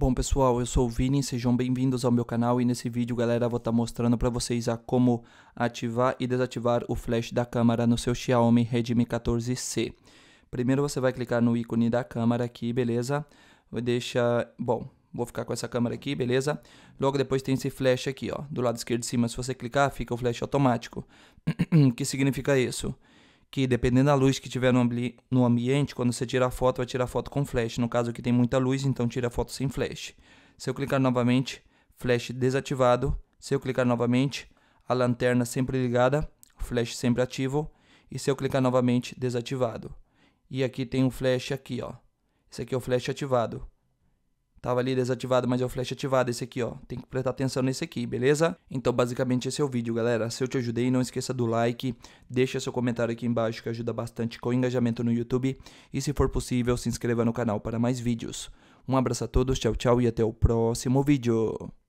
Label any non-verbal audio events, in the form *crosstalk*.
Bom pessoal, eu sou o Vini, sejam bem-vindos ao meu canal e nesse vídeo galera vou estar tá mostrando para vocês a como ativar e desativar o flash da câmera no seu Xiaomi Redmi 14C. Primeiro você vai clicar no ícone da câmera aqui, beleza? Vou deixar, bom, vou ficar com essa câmera aqui, beleza? Logo depois tem esse flash aqui ó, do lado esquerdo de cima, se você clicar fica o flash automático. *clears throat* O que significa isso? Isso que dependendo da luz que tiver no, ambi no ambiente, quando você tirar a foto, vai tirar a foto com flash. No caso aqui tem muita luz, então tira a foto sem flash. Se eu clicar novamente, flash desativado. Se eu clicar novamente, a lanterna sempre ligada, flash sempre ativo. E se eu clicar novamente, desativado. E aqui tem o um flash aqui, ó. Esse aqui é o flash ativado. Tava ali desativado, mas é o flash ativado, esse aqui, ó. Tem que prestar atenção nesse aqui, beleza? Então, basicamente, esse é o vídeo, galera. Se eu te ajudei, não esqueça do like, deixa seu comentário aqui embaixo, que ajuda bastante com o engajamento no YouTube. E, se for possível, se inscreva no canal para mais vídeos. Um abraço a todos, tchau, tchau e até o próximo vídeo.